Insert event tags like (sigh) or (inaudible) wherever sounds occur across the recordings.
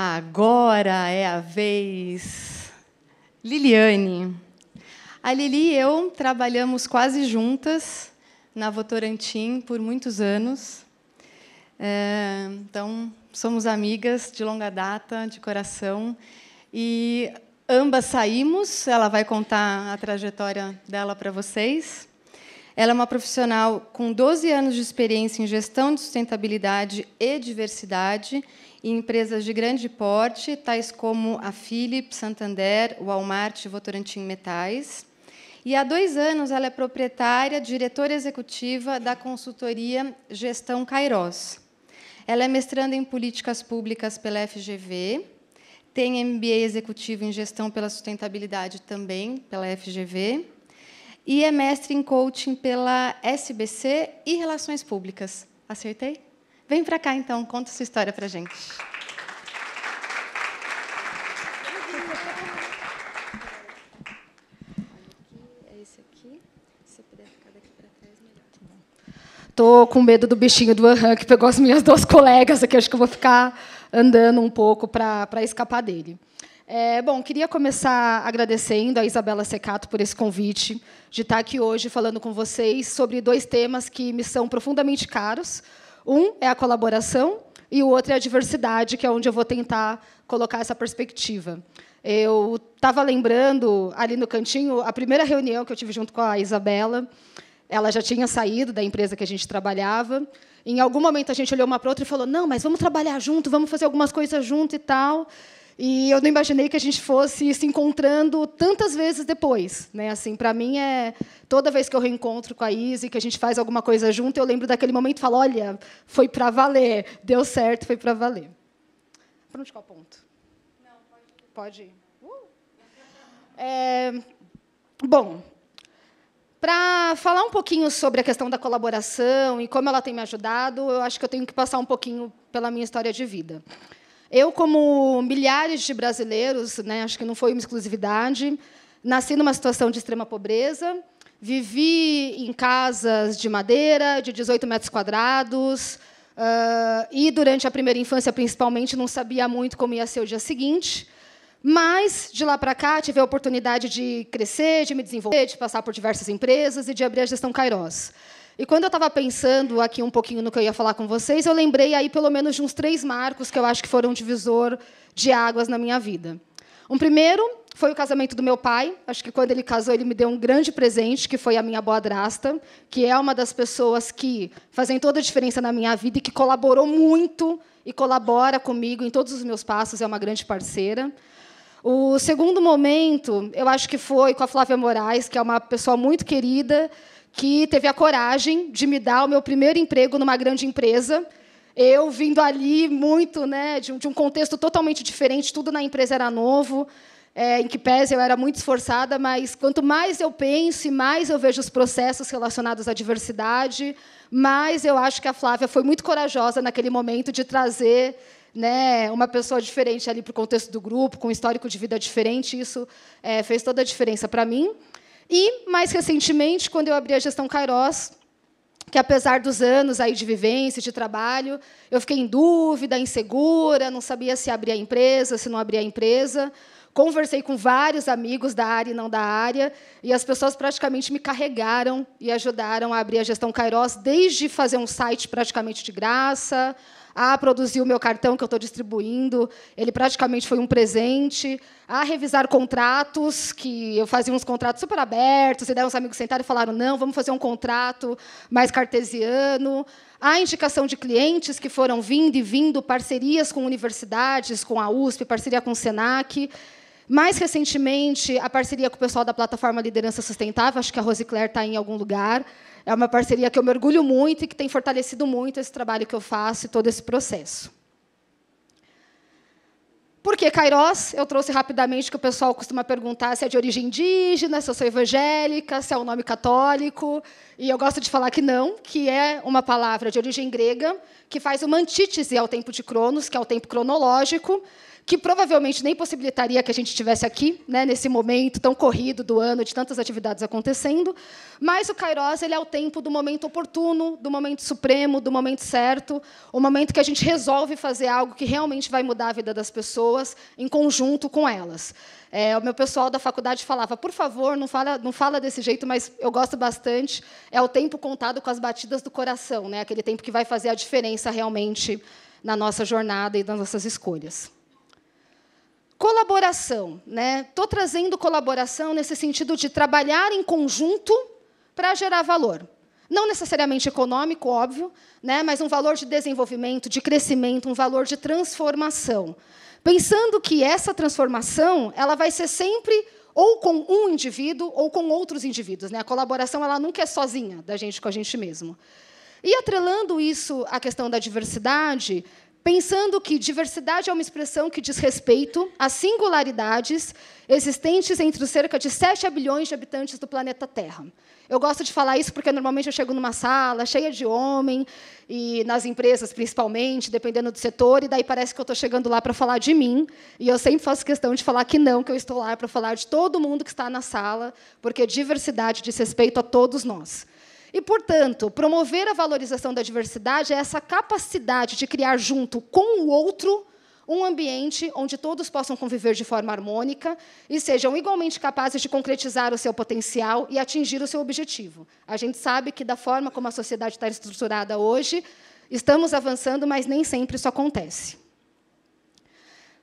Agora é a vez. Liliane. A Lili e eu trabalhamos quase juntas na Votorantim por muitos anos. É, então, somos amigas de longa data, de coração. E ambas saímos, ela vai contar a trajetória dela para vocês. Ela é uma profissional com 12 anos de experiência em gestão de sustentabilidade e diversidade em empresas de grande porte, tais como a Philips, Santander, Walmart e Votorantim Metais. E há dois anos ela é proprietária, diretora executiva da consultoria Gestão Kairos. Ela é mestranda em políticas públicas pela FGV, tem MBA executivo em gestão pela sustentabilidade também pela FGV e é mestre em coaching pela SBC e Relações Públicas. Acertei? Vem para cá então, conta sua história para gente. Tô com medo do bichinho do Aham, que pegou as minhas duas colegas aqui. Acho que eu vou ficar andando um pouco para escapar dele. É, bom, queria começar agradecendo a Isabela Secato por esse convite de estar aqui hoje falando com vocês sobre dois temas que me são profundamente caros. Um é a colaboração e o outro é a diversidade, que é onde eu vou tentar colocar essa perspectiva. Eu estava lembrando ali no cantinho a primeira reunião que eu tive junto com a Isabela. Ela já tinha saído da empresa que a gente trabalhava. Em algum momento a gente olhou uma para outra e falou: "Não, mas vamos trabalhar junto, vamos fazer algumas coisas junto e tal". E eu não imaginei que a gente fosse se encontrando tantas vezes depois, né? Assim, para mim é toda vez que eu reencontro com a Izzy, que a gente faz alguma coisa junto, eu lembro daquele momento e falo, olha, foi para valer, deu certo, foi para valer. Para onde qual ponto? Não, pode ir. Pode ir. Uh. É, bom, para falar um pouquinho sobre a questão da colaboração e como ela tem me ajudado, eu acho que eu tenho que passar um pouquinho pela minha história de vida. Eu, como milhares de brasileiros, né, acho que não foi uma exclusividade, nasci numa situação de extrema pobreza, vivi em casas de madeira, de 18 metros quadrados, uh, e durante a primeira infância, principalmente, não sabia muito como ia ser o dia seguinte. Mas, de lá para cá, tive a oportunidade de crescer, de me desenvolver, de passar por diversas empresas e de abrir a gestão Kairos. E quando eu estava pensando aqui um pouquinho no que eu ia falar com vocês, eu lembrei aí pelo menos de uns três marcos que eu acho que foram um divisor de águas na minha vida. Um primeiro foi o casamento do meu pai. Acho que quando ele casou, ele me deu um grande presente, que foi a minha boadrasta, que é uma das pessoas que fazem toda a diferença na minha vida e que colaborou muito e colabora comigo em todos os meus passos, é uma grande parceira. O segundo momento, eu acho que foi com a Flávia Moraes, que é uma pessoa muito querida, que teve a coragem de me dar o meu primeiro emprego numa grande empresa. Eu vindo ali muito, né, de, de um contexto totalmente diferente, tudo na empresa era novo, é, em que pese eu era muito esforçada, mas quanto mais eu penso e mais eu vejo os processos relacionados à diversidade, mais eu acho que a Flávia foi muito corajosa naquele momento de trazer né, uma pessoa diferente ali para o contexto do grupo, com um histórico de vida diferente. Isso é, fez toda a diferença para mim. E, mais recentemente, quando eu abri a gestão Kairos, que apesar dos anos aí de vivência, de trabalho, eu fiquei em dúvida, insegura, não sabia se abria a empresa, se não abria a empresa. Conversei com vários amigos da área e não da área, e as pessoas praticamente me carregaram e ajudaram a abrir a gestão Kairos, desde fazer um site praticamente de graça, a produzir o meu cartão que eu estou distribuindo. Ele praticamente foi um presente. A revisar contratos, que eu fazia uns contratos super abertos, e daí uns amigos sentaram e falaram: não, vamos fazer um contrato mais cartesiano. A indicação de clientes que foram vindo e vindo, parcerias com universidades, com a USP, parceria com o SENAC. Mais recentemente, a parceria com o pessoal da plataforma Liderança Sustentável, acho que a Rosicler está em algum lugar. É uma parceria que eu mergulho muito e que tem fortalecido muito esse trabalho que eu faço e todo esse processo. Por que Kairos? Eu trouxe rapidamente que o pessoal costuma perguntar se é de origem indígena, se eu sou evangélica, se é um nome católico. E eu gosto de falar que não, que é uma palavra de origem grega, que faz uma antítese ao tempo de Cronos, que é o tempo cronológico, que provavelmente nem possibilitaria que a gente estivesse aqui, né, nesse momento tão corrido do ano, de tantas atividades acontecendo. Mas o Kairos ele é o tempo do momento oportuno, do momento supremo, do momento certo, o momento que a gente resolve fazer algo que realmente vai mudar a vida das pessoas, em conjunto com elas. É, o meu pessoal da faculdade falava, por favor, não fala, não fala desse jeito, mas eu gosto bastante. É o tempo contado com as batidas do coração, né? aquele tempo que vai fazer a diferença realmente na nossa jornada e nas nossas escolhas. Colaboração, né? Estou trazendo colaboração nesse sentido de trabalhar em conjunto para gerar valor. Não necessariamente econômico, óbvio, né? mas um valor de desenvolvimento, de crescimento, um valor de transformação. Pensando que essa transformação ela vai ser sempre ou com um indivíduo ou com outros indivíduos. Né? A colaboração ela nunca é sozinha da gente com a gente mesmo. E atrelando isso à questão da diversidade, pensando que diversidade é uma expressão que diz respeito às singularidades existentes entre os cerca de 7 bilhões de habitantes do planeta Terra. Eu gosto de falar isso porque normalmente eu chego numa sala cheia de homem, e nas empresas principalmente, dependendo do setor, e daí parece que eu estou chegando lá para falar de mim, e eu sempre faço questão de falar que não, que eu estou lá para falar de todo mundo que está na sala, porque diversidade diz respeito a todos nós. E, portanto, promover a valorização da diversidade é essa capacidade de criar junto com o outro um ambiente onde todos possam conviver de forma harmônica e sejam igualmente capazes de concretizar o seu potencial e atingir o seu objetivo. A gente sabe que, da forma como a sociedade está estruturada hoje, estamos avançando, mas nem sempre isso acontece.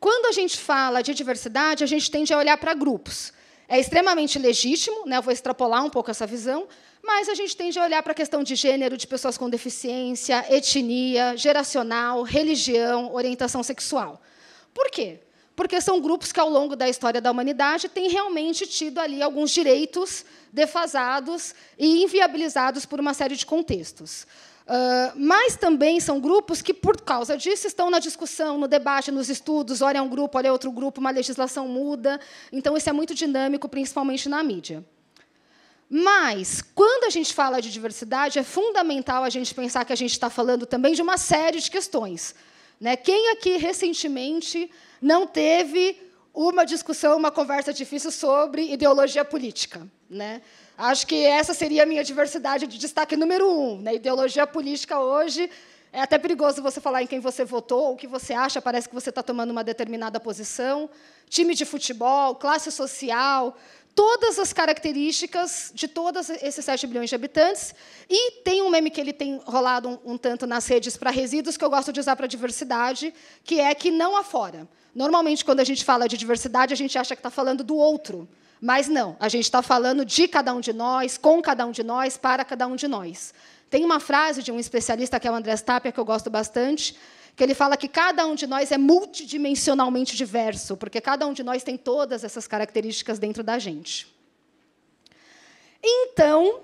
Quando a gente fala de diversidade, a gente tende a olhar para grupos é extremamente legítimo, né? eu vou extrapolar um pouco essa visão, mas a gente tende a olhar para a questão de gênero, de pessoas com deficiência, etnia, geracional, religião, orientação sexual. Por quê? Porque são grupos que, ao longo da história da humanidade, têm realmente tido ali alguns direitos defasados e inviabilizados por uma série de contextos. Uh, mas também são grupos que, por causa disso, estão na discussão, no debate, nos estudos. Olha é um grupo, olha é outro grupo, uma legislação muda. Então, isso é muito dinâmico, principalmente na mídia. Mas, quando a gente fala de diversidade, é fundamental a gente pensar que a gente está falando também de uma série de questões. Né? Quem aqui, recentemente, não teve uma discussão, uma conversa difícil sobre ideologia política? Né? Acho que essa seria a minha diversidade de destaque número um. Na né? ideologia política hoje, é até perigoso você falar em quem você votou, o que você acha, parece que você está tomando uma determinada posição. Time de futebol, classe social, todas as características de todos esses 7 bilhões de habitantes. E tem um meme que ele tem rolado um, um tanto nas redes para resíduos, que eu gosto de usar para diversidade, que é que não afora. Normalmente, quando a gente fala de diversidade, a gente acha que está falando do outro. Mas não, a gente está falando de cada um de nós, com cada um de nós, para cada um de nós. Tem uma frase de um especialista, que é o André Tapper, que eu gosto bastante, que ele fala que cada um de nós é multidimensionalmente diverso, porque cada um de nós tem todas essas características dentro da gente. Então,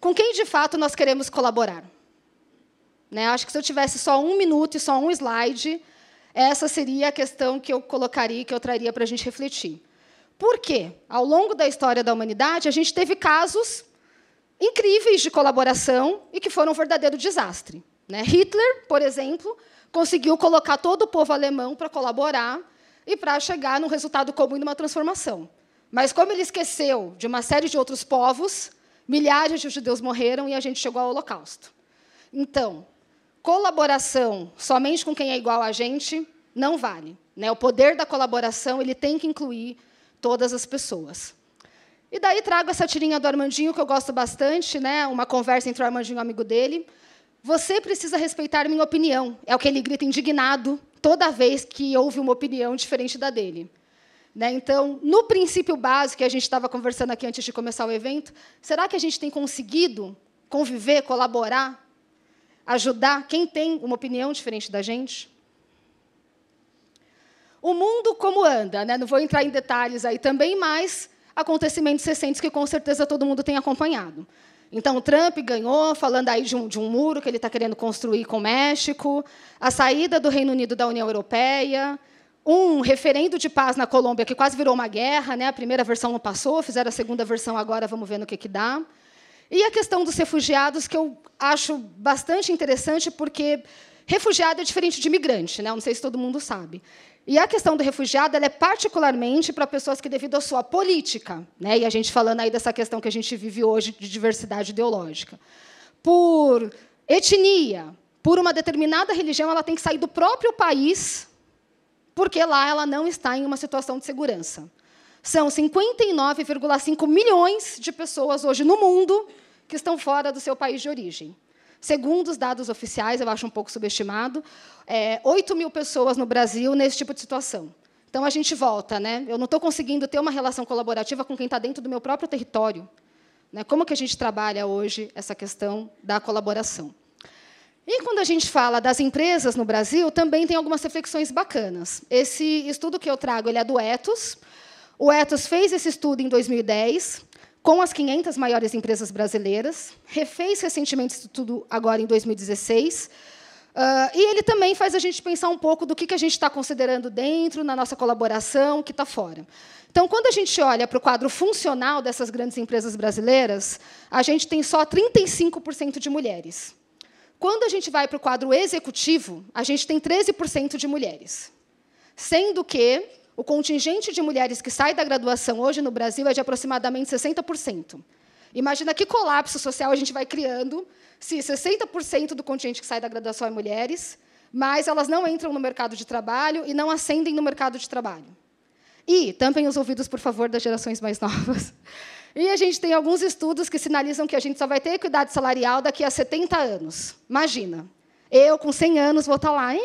com quem de fato nós queremos colaborar? Né? Acho que se eu tivesse só um minuto e só um slide, essa seria a questão que eu colocaria, que eu traria para a gente refletir. Por quê? Ao longo da história da humanidade, a gente teve casos incríveis de colaboração e que foram um verdadeiro desastre. Né? Hitler, por exemplo, conseguiu colocar todo o povo alemão para colaborar e para chegar num resultado comum e numa transformação. Mas como ele esqueceu de uma série de outros povos, milhares de judeus morreram e a gente chegou ao Holocausto. Então, colaboração somente com quem é igual a gente não vale. Né? O poder da colaboração ele tem que incluir todas as pessoas. E daí trago essa tirinha do Armandinho, que eu gosto bastante, né? uma conversa entre o Armandinho e o amigo dele. Você precisa respeitar minha opinião. É o que ele grita indignado toda vez que houve uma opinião diferente da dele. Né? Então, no princípio básico que a gente estava conversando aqui antes de começar o evento, será que a gente tem conseguido conviver, colaborar, ajudar quem tem uma opinião diferente da gente? O mundo como anda, né? não vou entrar em detalhes aí também, mas acontecimentos recentes que com certeza todo mundo tem acompanhado. Então, Trump ganhou, falando aí de um, de um muro que ele está querendo construir com o México, a saída do Reino Unido da União Europeia, um referendo de paz na Colômbia que quase virou uma guerra, né? a primeira versão não passou, fizeram a segunda versão agora, vamos ver no que, que dá. E a questão dos refugiados, que eu acho bastante interessante, porque refugiado é diferente de imigrante, né? não sei se todo mundo sabe. E a questão do refugiado é particularmente para pessoas que, devido à sua política, né, e a gente falando aí dessa questão que a gente vive hoje de diversidade ideológica, por etnia, por uma determinada religião, ela tem que sair do próprio país, porque lá ela não está em uma situação de segurança. São 59,5 milhões de pessoas hoje no mundo que estão fora do seu país de origem. Segundo os dados oficiais, eu acho um pouco subestimado, é, 8 mil pessoas no Brasil nesse tipo de situação. Então, a gente volta. Né? Eu não estou conseguindo ter uma relação colaborativa com quem está dentro do meu próprio território. Né? Como que a gente trabalha hoje essa questão da colaboração? E quando a gente fala das empresas no Brasil, também tem algumas reflexões bacanas. Esse estudo que eu trago ele é do Etos. O Etos fez esse estudo em 2010, com as 500 maiores empresas brasileiras, refez recentemente isso tudo agora em 2016, Uh, ah, e ele também faz a gente pensar um pouco do que, que a gente está considerando dentro, na nossa colaboração, o que está fora. Então, quando a gente olha para o quadro funcional dessas grandes empresas brasileiras, a gente tem só 35% de mulheres. Quando a gente vai para o quadro executivo, a gente tem 13% de mulheres. Sendo que o contingente de mulheres que sai da graduação hoje no Brasil é de aproximadamente 60%. Imagina que colapso social a gente vai criando se 60% do contingente que sai da graduação é mulheres, mas elas não entram no mercado de trabalho e não ascendem no mercado de trabalho. E tampem os ouvidos, por favor, das gerações mais (laughs) novas. E a gente tem alguns estudos que sinalizam que a gente só vai ter equidade salarial daqui a 70 anos. Imagina. Eu, com 100 anos, vou estar tá lá. Ih,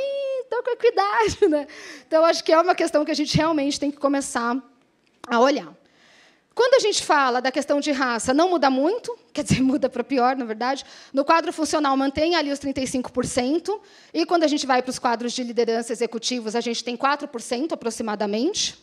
então com equidade, né? Então, acho que é uma questão que a gente realmente tem que começar a olhar. Quando a gente fala da questão de raça, não muda muito, (laughs) quer dizer, muda para pior, na verdade. No quadro funcional, mantém ali os 35%, e quando a gente vai para os quadros de liderança executivos, a gente tem 4% aproximadamente.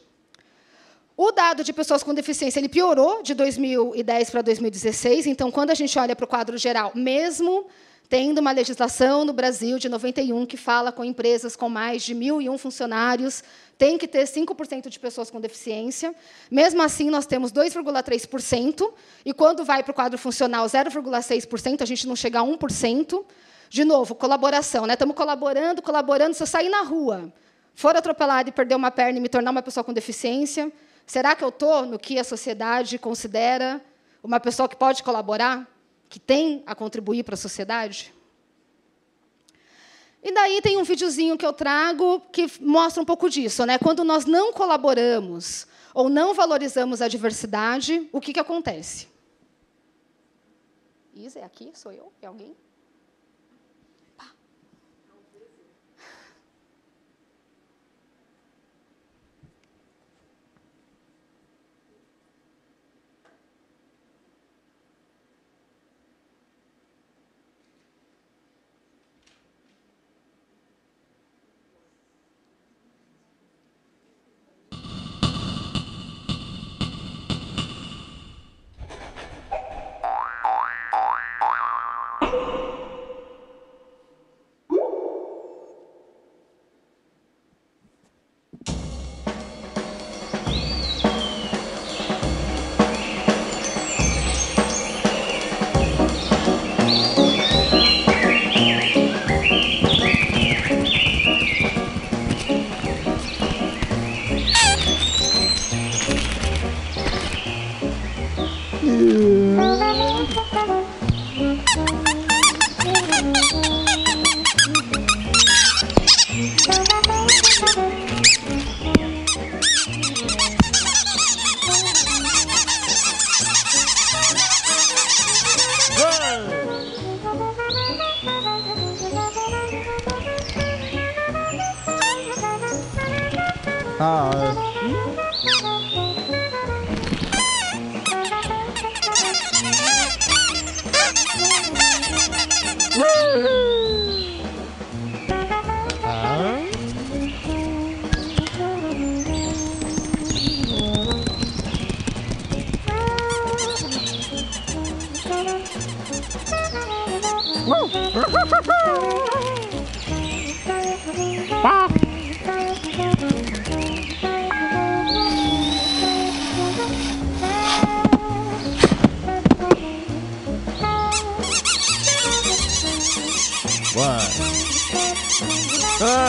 O dado de pessoas com deficiência ele piorou de 2010 para 2016, então, quando a gente olha para o quadro geral, mesmo tendo uma legislação no Brasil de 91 que fala com empresas com mais de 1.001 funcionários, tem que ter 5% de pessoas com deficiência. Mesmo assim, nós temos 2,3%, e quando vai para o quadro funcional, 0,6%, a gente não chega a 1%. De novo, colaboração. Né? Estamos colaborando, colaborando. Se eu sair na rua, for atropelado e perder uma perna e me tornar uma pessoa com deficiência, será que eu estou no que a sociedade considera uma pessoa que pode colaborar? que tem a contribuir para a sociedade? E daí tem um videozinho que eu trago que mostra um pouco disso, né? Quando nós não colaboramos ou não valorizamos a diversidade, o que, que acontece? Isa, é aqui? Sou eu? É alguém?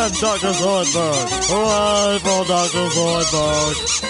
and Dr. Zoidberg. Hooray for Dr. Zoidberg.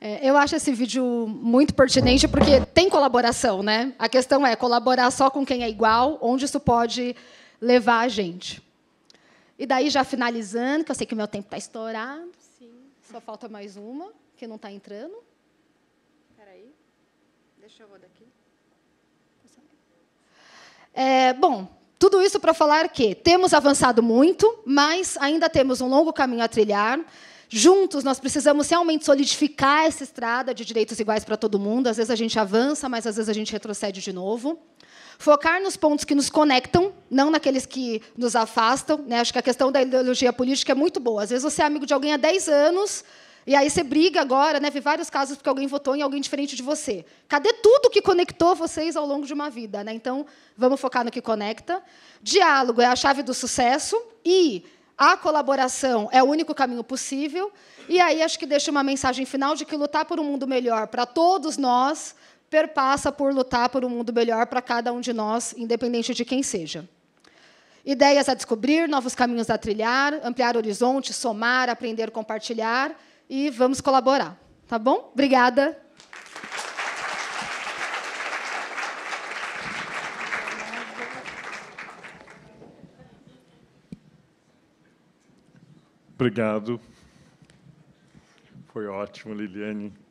É, eu acho esse vídeo muito pertinente porque tem colaboração, né? A questão é colaborar só com quem é igual, onde isso pode levar a gente. E daí, já finalizando, que eu sei que o meu tempo está estourado. Sim. Só falta mais uma, que não está entrando. Espera aí. Deixa eu vou daqui. É, bom, tudo isso para falar que temos avançado muito, mas ainda temos um longo caminho a trilhar. Juntos, nós precisamos realmente solidificar essa estrada de direitos iguais para todo mundo. Às vezes a gente avança, mas às vezes a gente retrocede de novo. Focar nos pontos que nos conectam, não naqueles que nos afastam. Né? Acho que a questão da ideologia política é muito boa. Às vezes você é amigo de alguém há 10 anos, e aí você briga agora, né? Vi vários casos porque alguém votou em alguém diferente de você. Cadê tudo que conectou vocês ao longo de uma vida, né? Então, vamos focar no que conecta. Diálogo é a chave do sucesso e a colaboração é o único caminho possível. E aí acho que deixa uma mensagem final de que lutar por um mundo melhor para todos nós perpassa por lutar por um mundo melhor para cada um de nós, independente de quem seja. Ideias a descobrir, novos caminhos a trilhar, ampliar horizontes, somar, aprender, compartilhar e vamos colaborar, tá bom? Obrigada. Obrigado. Foi ótimo, Liliane.